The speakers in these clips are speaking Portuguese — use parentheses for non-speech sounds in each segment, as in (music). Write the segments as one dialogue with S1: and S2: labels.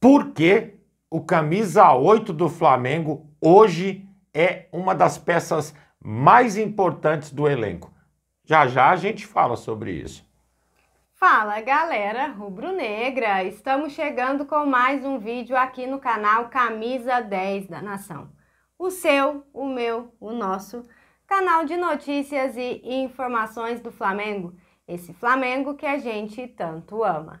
S1: por que o camisa 8 do Flamengo hoje é uma das peças mais importantes do elenco. Já já a gente fala sobre isso.
S2: Fala galera rubro-negra! Estamos chegando com mais um vídeo aqui no canal Camisa 10 da Nação. O seu, o meu, o nosso canal de notícias e informações do Flamengo. Esse Flamengo que a gente tanto ama.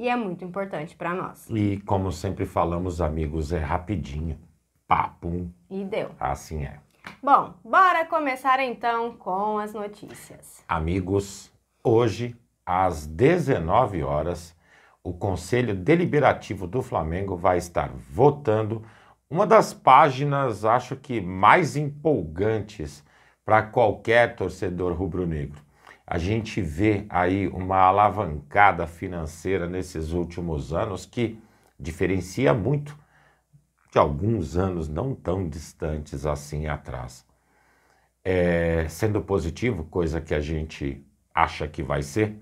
S2: e é muito importante para nós.
S1: E como sempre falamos, amigos, é rapidinho. Papo. E deu. Assim é.
S2: Bom, bora começar então com as notícias.
S1: Amigos, hoje às 19 horas, o Conselho Deliberativo do Flamengo vai estar votando uma das páginas, acho que mais empolgantes para qualquer torcedor rubro-negro a gente vê aí uma alavancada financeira nesses últimos anos que diferencia muito de alguns anos não tão distantes assim atrás. É, sendo positivo, coisa que a gente acha que vai ser,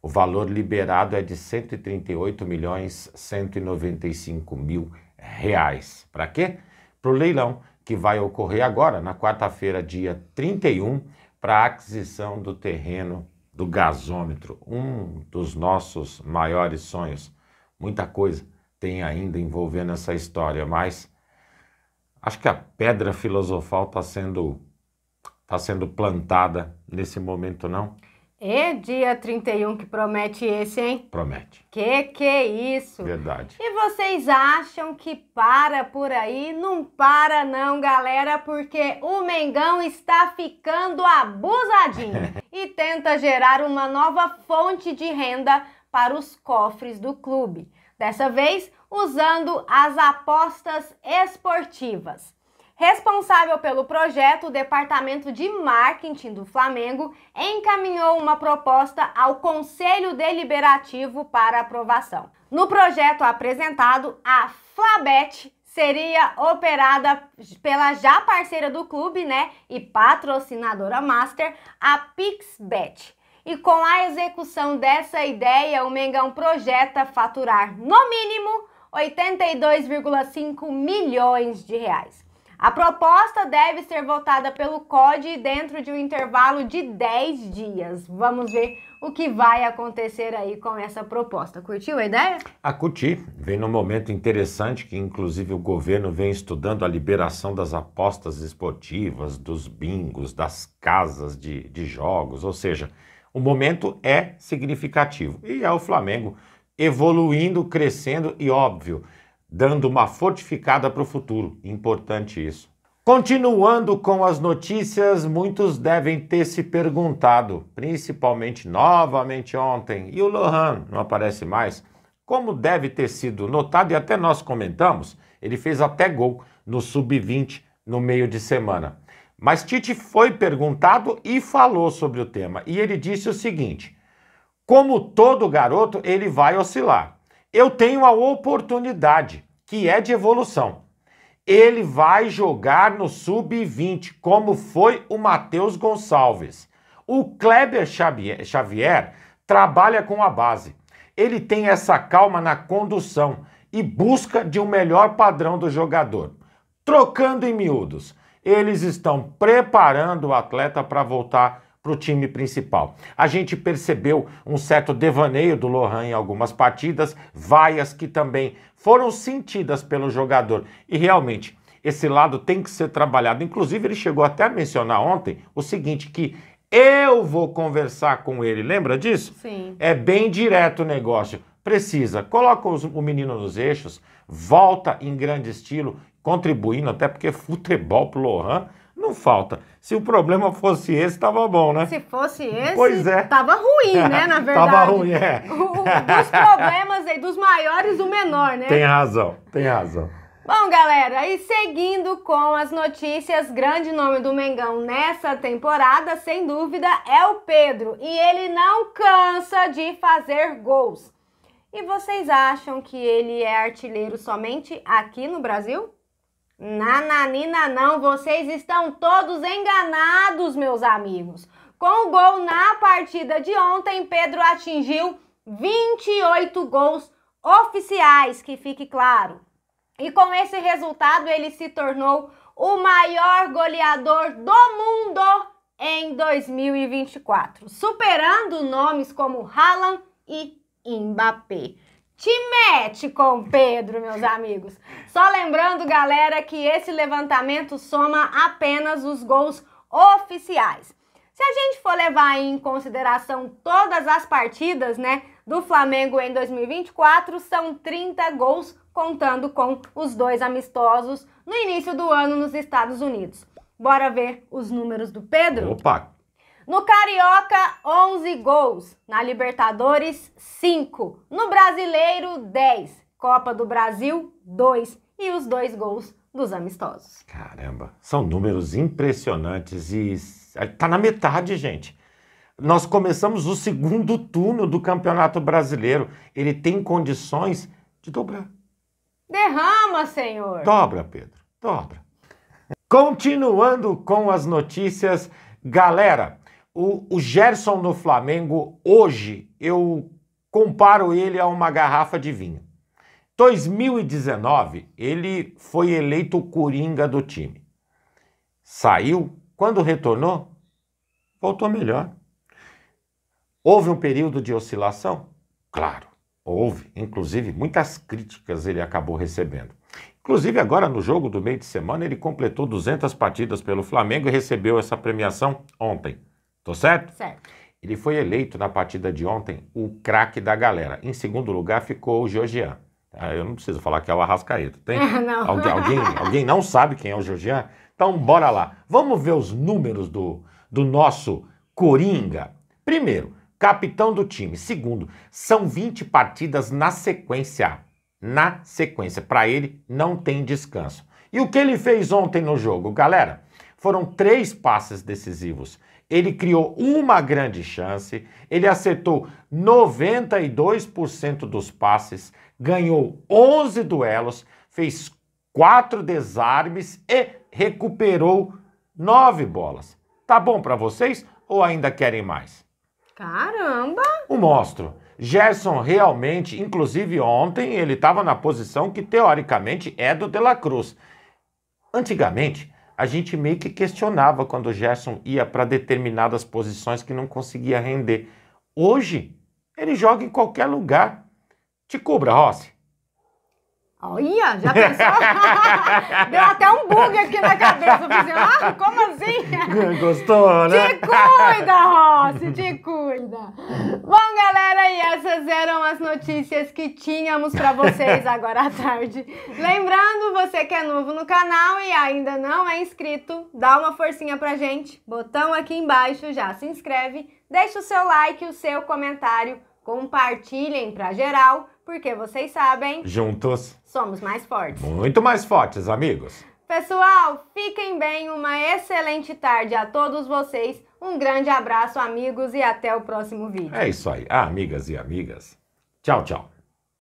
S1: o valor liberado é de 138 milhões 195 mil reais. Para quê? Para o leilão que vai ocorrer agora, na quarta-feira, dia 31, para a aquisição do terreno do gasômetro, um dos nossos maiores sonhos. Muita coisa tem ainda envolvendo essa história, mas acho que a pedra filosofal está sendo, tá sendo plantada nesse momento, não?
S2: E dia 31 que promete esse, hein? Promete. Que que é isso? Verdade. E vocês acham que para por aí? Não para não, galera, porque o Mengão está ficando abusadinho (laughs) e tenta gerar uma nova fonte de renda para os cofres do clube. Dessa vez, usando as apostas esportivas. Responsável pelo projeto, o Departamento de Marketing do Flamengo encaminhou uma proposta ao Conselho Deliberativo para aprovação. No projeto apresentado, a Flabet seria operada pela já parceira do clube, né, e patrocinadora master, a Pixbet. E com a execução dessa ideia, o Mengão projeta faturar no mínimo 82,5 milhões de reais. A proposta deve ser votada pelo COD dentro de um intervalo de 10 dias. Vamos ver o que vai acontecer aí com essa proposta. Curtiu a ideia?
S1: A ah, curti. Vem num momento interessante que, inclusive, o governo vem estudando a liberação das apostas esportivas, dos bingos, das casas de, de jogos. Ou seja, o momento é significativo. E é o Flamengo evoluindo, crescendo e, óbvio, dando uma fortificada para o futuro. Importante isso. Continuando com as notícias, muitos devem ter se perguntado, principalmente novamente ontem, e o Lohan não aparece mais, como deve ter sido notado, e até nós comentamos, ele fez até gol no sub-20 no meio de semana. Mas Tite foi perguntado e falou sobre o tema, e ele disse o seguinte: como todo garoto, ele vai oscilar eu tenho a oportunidade, que é de evolução. Ele vai jogar no sub-20, como foi o Matheus Gonçalves. O Kleber Xavier trabalha com a base. Ele tem essa calma na condução e busca de um melhor padrão do jogador. Trocando em miúdos, eles estão preparando o atleta para voltar para o time principal. A gente percebeu um certo devaneio do Lohan em algumas partidas, vaias que também foram sentidas pelo jogador. E realmente, esse lado tem que ser trabalhado. Inclusive, ele chegou até a mencionar ontem o seguinte: que eu vou conversar com ele. Lembra disso? Sim. É bem direto o negócio. Precisa. Coloca os, o menino nos eixos, volta em grande estilo, contribuindo, até porque futebol o Lohan não falta. Se o problema fosse esse, tava bom, né? Se
S2: fosse esse, pois é. tava ruim, né, na (laughs) verdade. tava ruim, é.
S1: O, dos problemas
S2: aí, dos maiores, o menor, né? Tem
S1: razão, tem razão.
S2: Bom, galera, e seguindo com as notícias, grande nome do Mengão nessa temporada, sem dúvida, é o Pedro. E ele não cansa de fazer gols. E vocês acham que ele é artilheiro somente aqui no Brasil? Nananina não, vocês estão todos enganados, meus amigos. Com o gol na partida de ontem, Pedro atingiu 28 gols oficiais, que fique claro. E com esse resultado, ele se tornou o maior goleador do mundo em 2024, superando nomes como Haaland e Mbappé te mete com Pedro, meus amigos. Só lembrando, galera, que esse levantamento soma apenas os gols oficiais. Se a gente for levar em consideração todas as partidas, né, do Flamengo em 2024, são 30 gols contando com os dois amistosos no início do ano nos Estados Unidos. Bora ver os números do Pedro? Opa, no Carioca, 11 gols. Na Libertadores, 5. No Brasileiro, 10. Copa do Brasil, 2. E os dois gols dos
S1: amistosos. Caramba, são números impressionantes e tá na metade, gente. Nós começamos o segundo turno do Campeonato Brasileiro. Ele tem condições de dobrar.
S2: Derrama, senhor.
S1: Dobra, Pedro. Dobra. (laughs) Continuando com as notícias, galera, o, o Gerson no Flamengo, hoje, eu comparo ele a uma garrafa de vinho. 2019, ele foi eleito coringa do time. Saiu, quando retornou, voltou melhor. Houve um período de oscilação? Claro, houve. Inclusive, muitas críticas ele acabou recebendo. Inclusive, agora no jogo do meio de semana, ele completou 200 partidas pelo Flamengo e recebeu essa premiação ontem. Tô certo? Certo. Ele foi eleito na partida de ontem o craque da galera. Em segundo lugar ficou o Georgian. Ah, eu não preciso falar que é o Arrascaeta. Tem? (laughs) não. Algu alguém, alguém não sabe quem é o Georgian? Então bora lá. Vamos ver os números do, do nosso Coringa. Primeiro, capitão do time. Segundo, são 20 partidas na sequência. Na sequência. Para ele, não tem descanso. E o que ele fez ontem no jogo? Galera, foram três passes decisivos. Ele criou uma grande chance, ele acertou 92% dos passes, ganhou 11 duelos, fez quatro desarmes e recuperou nove bolas. Tá bom para vocês ou ainda querem mais?
S2: Caramba!
S1: O monstro. Gerson realmente, inclusive ontem, ele estava na posição que teoricamente é do De La Cruz. Antigamente, a gente meio que questionava quando o Gerson ia para determinadas posições que não conseguia render. Hoje, ele joga em qualquer lugar. Te cubra, Rossi.
S2: Olha, já pensou? (laughs) Deu até um bug aqui na cabeça. Eu pensei, ah, como assim?
S1: (laughs) Gostou, né? Te cuida,
S2: Rossi, te cuida. Bom, galera, e essas eram as notícias que tínhamos para vocês agora à tarde. Lembrando, você que é novo no canal e ainda não é inscrito, dá uma forcinha pra gente. Botão aqui embaixo, já se inscreve, deixa o seu like, o seu comentário Compartilhem para geral, porque vocês sabem.
S1: Juntos
S2: somos mais fortes.
S1: Muito mais fortes, amigos.
S2: Pessoal, fiquem bem, uma excelente tarde a todos vocês. Um grande abraço, amigos, e até o próximo vídeo. É
S1: isso aí. Ah, amigas e amigas. Tchau, tchau.